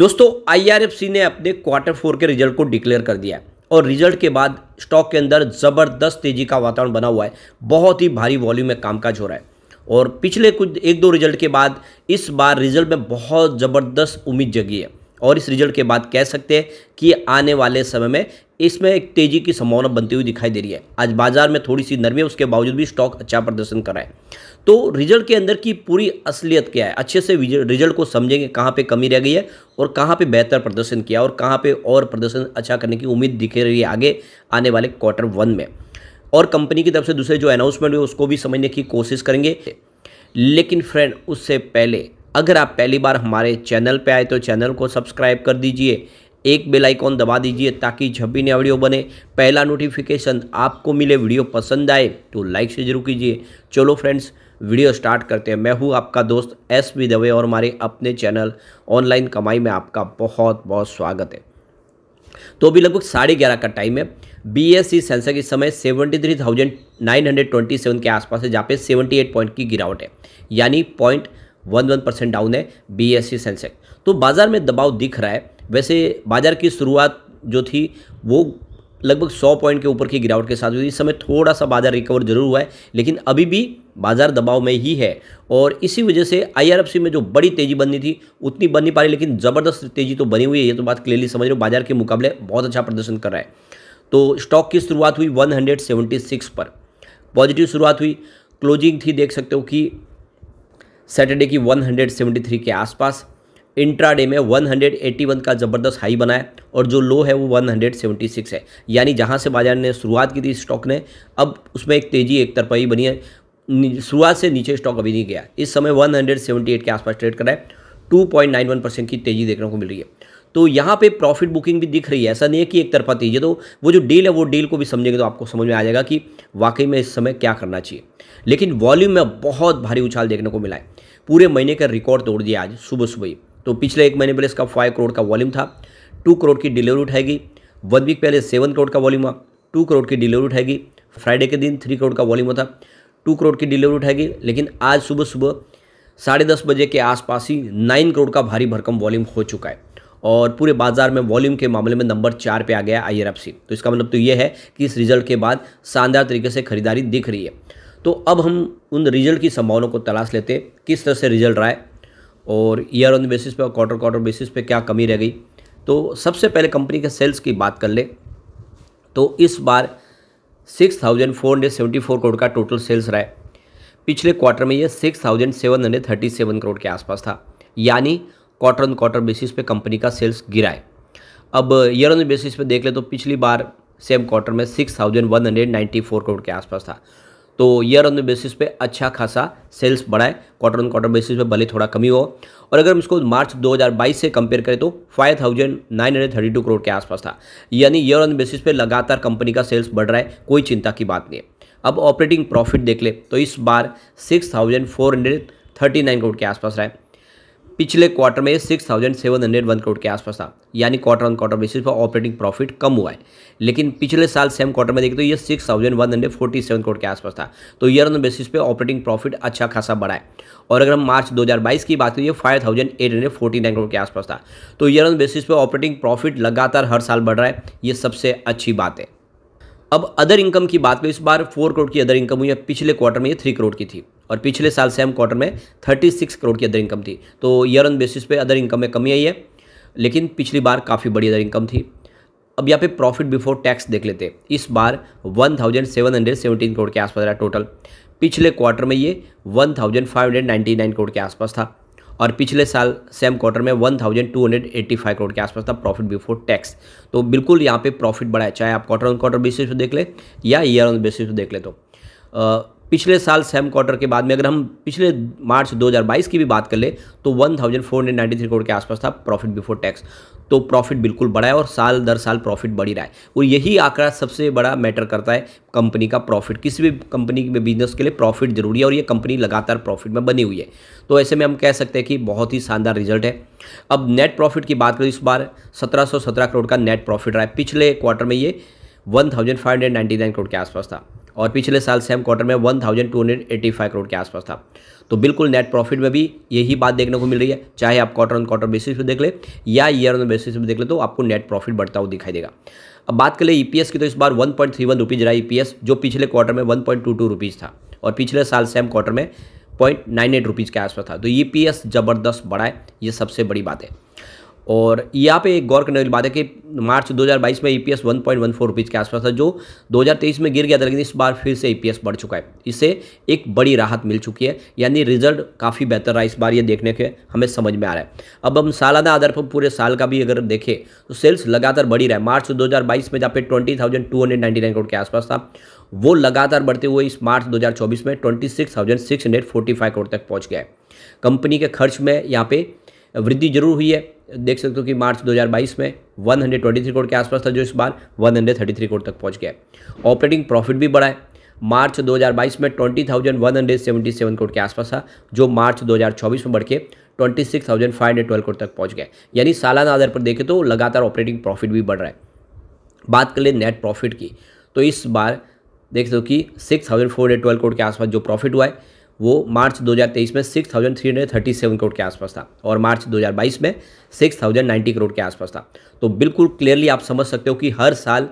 दोस्तों आईआरएफसी ने अपने क्वार्टर फोर के रिजल्ट को डिक्लेयर कर दिया है और रिजल्ट के बाद स्टॉक के अंदर ज़बरदस्त तेज़ी का वातावरण बना हुआ है बहुत ही भारी वॉल्यूम में कामकाज हो रहा है और पिछले कुछ एक दो रिजल्ट के बाद इस बार रिजल्ट में बहुत ज़बरदस्त उम्मीद जगी है और इस रिजल्ट के बाद कह सकते हैं कि आने वाले समय में इसमें एक तेज़ी की संभावना बनती हुई दिखाई दे रही है आज बाजार में थोड़ी सी नरमी है उसके बावजूद भी स्टॉक अच्छा प्रदर्शन कर रहा है तो रिजल्ट के अंदर की पूरी असलियत क्या है अच्छे से रिजल्ट को समझेंगे कहाँ पे कमी रह गई है और कहाँ पे बेहतर प्रदर्शन किया और कहाँ पे और प्रदर्शन अच्छा करने की उम्मीद दिख रही है आगे आने वाले क्वार्टर वन में और कंपनी की तरफ से दूसरे जो अनाउंसमेंट हुए उसको भी समझने की कोशिश करेंगे लेकिन फ्रेंड उससे पहले अगर आप पहली बार हमारे चैनल पर आए तो चैनल को सब्सक्राइब कर दीजिए एक बेल आइकॉन दबा दीजिए ताकि जब भी नया वीडियो बने पहला नोटिफिकेशन आपको मिले वीडियो पसंद आए तो लाइक से जरूर कीजिए चलो फ्रेंड्स वीडियो स्टार्ट करते हैं मैं हूँ आपका दोस्त एस वी दवे और हमारे अपने चैनल ऑनलाइन कमाई में आपका बहुत बहुत स्वागत है तो अभी लगभग साढ़े ग्यारह का टाइम है बी एस सी सेंसर इस समय seventy three thousand nine hundred twenty seven के आसपास है जहाँ पे सेवेंटी एट पॉइंट की गिरावट है यानी point one one percent down है बी एस सी सेंसेक्स तो बाज़ार में दबाव दिख रहा है वैसे बाज़ार की शुरुआत जो थी वो लगभग 100 पॉइंट के ऊपर की गिरावट के साथ हुई इस समय थोड़ा सा बाजार रिकवर जरूर हुआ है लेकिन अभी भी बाजार दबाव में ही है और इसी वजह से आई में जो बड़ी तेजी बननी थी उतनी बन नहीं पा रही लेकिन ज़बरदस्त तेजी तो बनी हुई है ये तो बात क्लियरली समझ रहे हो बाजार के मुकाबले बहुत अच्छा प्रदर्शन कर रहा है तो स्टॉक की शुरुआत हुई 176 पर पॉजिटिव शुरुआत हुई क्लोजिंग थी देख सकते हो कि सैटरडे की 173 के आसपास इंट्राडे में 181 का ज़बरदस्त हाई बनाया और जो लो है वो 176 है यानी जहाँ से बाजार ने शुरुआत की थी स्टॉक ने अब उसमें एक तेज़ी एक तरफाई बनी है शुरुआत से नीचे स्टॉक अभी नहीं गया इस समय 178 के आसपास ट्रेड कर रहा है 2.91 परसेंट की तेज़ी देखने को मिल रही है तो यहाँ पे प्रॉफिट बुकिंग भी दिख रही है ऐसा नहीं है कि एक तरफा तेजी तो वो जो डील है वो डील को भी समझेंगे तो आपको समझ में आ जाएगा कि वाकई में इस समय क्या करना चाहिए लेकिन वॉल्यूम में बहुत भारी उछाल देखने को मिला है पूरे महीने का रिकॉर्ड तोड़ दिया आज सुबह सुबह ही तो पिछले एक महीने पहले इसका फाइव करोड़ का वॉल्यूम था टू करोड़ की डिलीवरी उठाएगी वन वीक पहले सेवन करोड़ का वॉल्यूम हुआ टू करोड़ की डिलीवरी उठाएगी फ्राइडे के दिन थ्री करोड़ का वॉल्यूम होता टू करोड़ की डिलीवरी उठाएगी लेकिन आज सुबह सुबह साढ़े दस बजे के आसपास ही नाइन करोड़ का भारी भरकम वॉल्यूम हो चुका है और पूरे बाजार में वॉल्यूम के मामले में नंबर चार पे आ गया आई तो इसका मतलब तो ये है कि इस रिजल्ट के बाद शानदार तरीके से खरीदारी दिख रही है तो अब हम उन रिजल्ट की संभावनाओं को तलाश लेते किस तरह से रिजल्ट रहा है और ईयर ऑन बेसिस पे और क्वार्टर क्वार्टर बेसिस पे क्या कमी रह गई तो सबसे पहले कंपनी के सेल्स की बात कर ले तो इस बार six thousand four hundred seventy four crore का टोटल सेल्स रहा है पिछले क्वार्टर में ये six thousand seven hundred thirty seven crore के आसपास था यानी क्वार्टर ऑन क्वार्टर बेसिस पे कंपनी का सेल्स गिरा है अब ईयर ऑन बेसिस पे देख ले तो पिछली बार सेम क्वार्टर में six thousand one hundred ninety four crore के आसपास था तो ईयर ऑन द बेसिस पे अच्छा खासा सेल्स बढ़ाए क्वार्टर ऑन क्वार्टर बेसिस पे भले थोड़ा कमी हो और अगर हम इसको मार्च 2022 से कंपेयर करें तो 5,932 करोड़ के आसपास था यानी ईयर ऑन बेसिस पे लगातार कंपनी का सेल्स बढ़ रहा है कोई चिंता की बात नहीं है अब ऑपरेटिंग प्रॉफिट देख ले तो इस बार सिक्स करोड़ के आसपास रहा है पिछले क्वार्टर में six thousand seven hundred one crore के आसपास था यानी क्वार्टर ऑन क्वार्टर बेसिस पर ऑपरेटिंग प्रॉफिट कम हुआ है लेकिन पिछले साल सेम क्वार्टर में देखें तो ये six thousand one hundred forty seven crore के आसपास था तो ईयर ऑन बेसिस पे ऑपरेटिंग प्रॉफिट अच्छा खासा बढ़ा है और अगर हम मार्च दो की बात करिए five thousand eight hundred forty nine crore के आसपास था तो ईयर ऑन बेसिस पे ऑपरेटिंग प्रॉफिट लगातार हर साल बढ़ रहा है ये सबसे अच्छी बात है अब अदर इनकम की बात करें इस बार फोर करोड़ की अदर इनकम हुई है पिछले क्वार्टर में ये थ्री करोड़ की थी और पिछले साल सेम क्वार्टर में 36 करोड़ की अदर इनकम थी तो ईयर ऑन बेसिस पे अदर इनकम में कमी आई है लेकिन पिछली बार काफ़ी बड़ी अदर इनकम थी अब यहाँ पे प्रॉफिट बिफोर टैक्स देख लेते हैं इस बार 1717 करोड़ के आसपास रहा टोटल पिछले क्वार्टर में ये 1599 करोड़ के आसपास था और पिछले साल सेम क्वार्टर में 1285 करोड़ के आसपास था प्रॉफिट बिफोर टैक्स तो बिल्कुल यहाँ पे प्रॉफिट बढ़ा है चाहे आप क्वार्टर ऑन क्वार्टर बेसिस पर देख ले या ईयर ऑन बेसिस पर देख ले तो पिछले साल सेम क्वार्टर के बाद में अगर हम पिछले मार्च 2022 की भी बात कर ले तो 1493 करोड़ के आसपास था प्रॉफिट बिफोर टैक्स तो प्रॉफिट बिल्कुल बढ़ा है और साल दर साल प्रॉफिट बढ़ी रहा है और यही आंकड़ा सबसे बड़ा मैटर करता है कंपनी का प्रॉफिट किसी भी कंपनी के बिजनेस के लिए प्रॉफिट जरूरी है और ये कंपनी लगातार प्रॉफिट में बनी हुई है तो ऐसे में हम कह सकते हैं कि बहुत ही शानदार रिजल्ट है अब नेट प्रॉफिट की बात करें इस बार सत्रह करोड़ का नेट प्रॉफिट रहा है पिछले क्वार्टर में ये वन करोड़ के आसपास था और पिछले साल सेम क्वार्टर में 1285 करोड़ के आसपास था तो बिल्कुल नेट प्रॉफिट में भी यही बात देखने को मिल रही है चाहे आप क्वार्टर ऑन क्वार्टर बेसिस पे देख ले या ईयर ऑन बेसिस पे देख ले तो आपको नेट प्रॉफिट बढ़ता हुआ दिखाई देगा अब बात करें ईपीएस की तो इस बार one point three one rupees रहा एस जो पिछले क्वार्टर में one point two two rupees था और पिछले साल सेम क्वार्टर में पॉइंट नाइन एट रुपीज़ के आसपास था तो ई पी एस ज़बरदस्त बढ़ा है ये सबसे बड़ी बात है और यहाँ पे एक गौर करने वाली बात है कि मार्च 2022 में E P S one point one four rupees के आसपास था जो 2023 में गिर गया था लेकिन इस बार फिर से ई पी एस बढ़ चुका है इससे एक बड़ी राहत मिल चुकी है यानी रिजल्ट काफ़ी बेहतर रहा इस बार ये देखने के हमें समझ में आ रहा है अब हम सालाना आधार पर पूरे साल का भी अगर देखें तो सेल्स लगातार बढ़ी रहा है मार्च दो में जहाँ पे ट्वेंटी करोड़ के आसपास था वो लगातार बढ़ते हुए इस मार्च 2024 में 26,645 करोड़ तक पहुंच गया है कंपनी के खर्च में यहाँ पे वृद्धि जरूर हुई है देख सकते हो कि मार्च 2022 में 123 करोड़ के आसपास था जो इस बार 133 करोड़ तक पहुंच गया है ऑपरेटिंग प्रॉफिट भी बढ़ा है मार्च 2022 में 20,177 करोड़ के आसपास था जो मार्च 2024 में बढ़ के 26,512 करोड़ तक पहुंच गया यानी सालाना आधार पर देखें तो लगातार ऑपरेटिंग प्रॉफिट भी बढ़ रहा है बात कर ले नेट प्रॉफिट की तो इस बार देख सकते हो कि six thousand four hundred twelve crore के आसपास जो प्रॉफिट हुआ है वो मार्च 2023 में 6,337 करोड़ के आसपास था और मार्च 2022 में 6,090 करोड़ के आसपास था तो बिल्कुल क्लियरली आप समझ सकते हो कि हर साल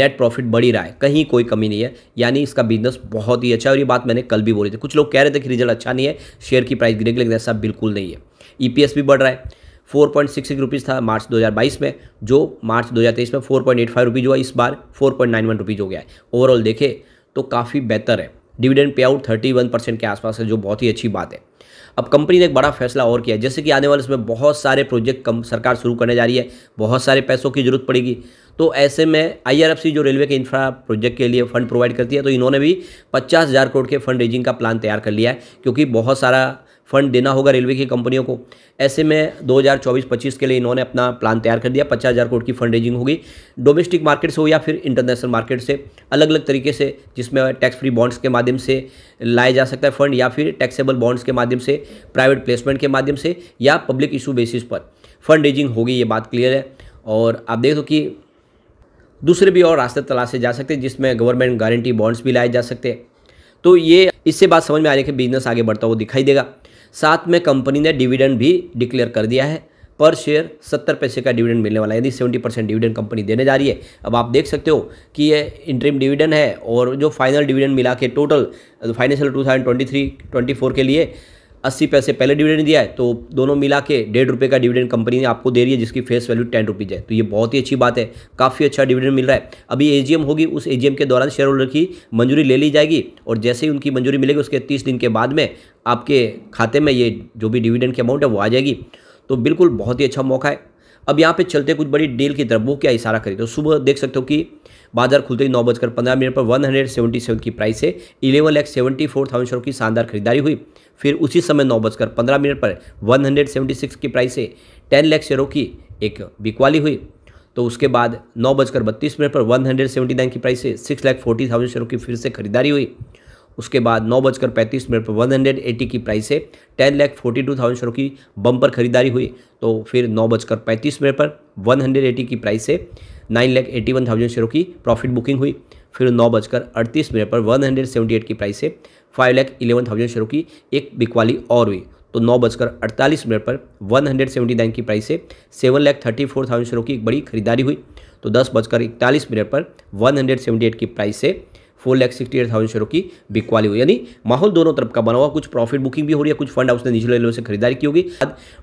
नेट प्रॉफिट बढ़ ही रहा है कहीं कोई कमी नहीं है यानी इसका बिजनेस बहुत ही अच्छा है और ये बात मैंने कल भी बोली थी कुछ लोग कह रहे थे कि रिजल्ट अच्छा नहीं है शेयर की प्राइस गिरेगी लेकिन ऐसा बिल्कुल नहीं है ई e भी बढ़ रहा है four point six six rupees था मार्च 2022 में जो मार्च 2023 में four point eight five rupees हुआ इस बार four point nine one rupees हो गया है ओवरऑल देखे तो काफ़ी बेहतर है dividend pay out thirty one percent के आसपास है जो बहुत ही अच्छी बात है अब कंपनी ने एक बड़ा फैसला और किया जैसे कि आने वाले समय बहुत सारे प्रोजेक्ट कम सरकार शुरू करने जा रही है बहुत सारे पैसों की जरूरत पड़ेगी तो ऐसे में आईआरएफसी जो रेलवे के इंफ्रा प्रोजेक्ट के लिए फंड प्रोवाइड करती है तो इन्होंने भी पचास हज़ार करोड़ के फंड रेजिंग का प्लान तैयार कर लिया है क्योंकि बहुत सारा फंड देना होगा रेलवे की कंपनियों को ऐसे में 2024-25 के लिए इन्होंने अपना प्लान तैयार कर दिया पचास हज़ार करोड़ की फंड रेजिंग होगी डोमेस्टिक मार्केट से हो या फिर इंटरनेशनल मार्केट से अलग अलग तरीके से जिसमें टैक्स फ्री बॉन्ड्स के माध्यम से लाया जा सकता है फंड या फिर टैक्सेबल बॉन्ड्स के माध्यम से प्राइवेट प्लेसमेंट के माध्यम से या पब्लिक इशू बेसिस पर फंड रेजिंग होगी ये बात क्लियर है और आप देख दो कि दूसरे भी और रास्ते तलाशे जा सकते हैं जिसमें गवर्नमेंट गारंटी बॉन्ड्स भी लाए जा सकते हैं तो ये इससे बात समझ में आ रही है कि बिजनेस आगे बढ़ता हुआ दिखाई देगा साथ में कंपनी ने डिविडेंड भी डिक्लेयर कर दिया है पर शेयर सत्तर पैसे का डिविडेंड मिलने वाला है यदि सेवेंटी परसेंट डिविडेंड कंपनी देने जा रही है अब आप देख सकते हो कि ये इंटरिम डिविडेंड है और जो फाइनल डिविडेंड मिला के total financial two thousand twenty three twenty four के लिए अस्सी पैसे पहले डिविडेंड दिया है तो दोनों मिला के डेढ़ रुपये का डिविडेंड कंपनी ने आपको दे रही है जिसकी फेस वैल्यू टेन रुपीज़ है तो ये बहुत ही अच्छी बात है काफ़ी अच्छा डिविडेंड मिल रहा है अभी एजीएम होगी उस एजीएम के दौरान शेयर होल्डर की मंजूरी ले ली जाएगी और जैसे ही उनकी मंजूरी मिलेगी उसके तीस दिन के बाद में आपके खाते में ये जो भी डिविडेंड की अमाउंट है वो आ जाएगी तो बिल्कुल बहुत ही अच्छा मौका है अब यहाँ पे चलते कुछ बड़ी डील की तरफ वो क्या इशारा करी तो सुबह देख सकते हो कि बाजार खुलते ही नौ बजकर पंद्रह मिनट पर वन हंड्रेड सेवेंटी सेवन की प्राइस है eleven lakh seventy four thousand की शानदार खरीदारी हुई फिर उसी समय नौ बजकर पंद्रह मिनट पर वन हंड्रेड सेवेंटी सिक्स की प्राइस है टेन लैख शेयरों की एक बिकवाली हुई तो उसके बाद नौ बजकर बत्तीस मिनट पर वन हंड्रेड सेवेंटी नाइन की प्राइस से सिक्स लाख फोर्टी थाउजेंड शेयरों की फिर से खरीदारी हुई उसके बाद नौ बजकर पैंतीस मिनट पर वन हंड्रेड एटी की प्राइस से ten lakh forty two thousand शेयरों की बम्पर खरीदारी हुई तो फिर नौ बजकर पैंतीस मिनट पर वन हंड्रेड एटी की प्राइस से nine lakh eighty one thousand शेयरों की प्रॉफिट बुकिंग हुई फिर नौ बजकर अड़तीस मिनट पर वन हंड्रेड सेवेंटी एट की प्राइस से फाइव लैख इलेवन थाउजेंड शेयरों की एक बिकवाली और हुई तो नौ बजकर अड़तालीस मिनट पर वन हंड्रेड सेवेंटी नाइन की प्राइस से seven lakh thirty four thousand शेयरों की एक बड़ी खरीदारी हुई तो दस बजकर इकतालीस मिनट पर वन हंड्रेड सेवेंटी एट की प्राइस से four lakh sixty eight thousand शेयरों की बिकवाली हुई यानी माहौल दोनों तरफ का बना हुआ कुछ प्रॉफिट बुकिंग भी हो रही है कुछ फंड हाउस ने निचले लेवल से खरीदारी की होगी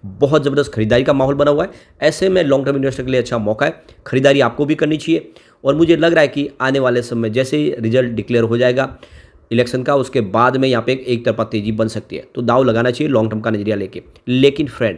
बहुत ज़बरदस्त खरीदारी का माहौल बना हुआ है ऐसे में लॉन्ग टर्म इन्वेस्टर के लिए अच्छा मौका है खरीदारी आपको भी करनी चाहिए और मुझे लग रहा है कि आने वाले समय जैसे ही रिजल्ट डिक्लेयर हो जाएगा इलेक्शन का उसके बाद में यहाँ पे एक तरफा तेजी बन सकती है तो दाव लगाना चाहिए लॉन्ग टर्म का नजरिया लेके लेकिन फ्रेंड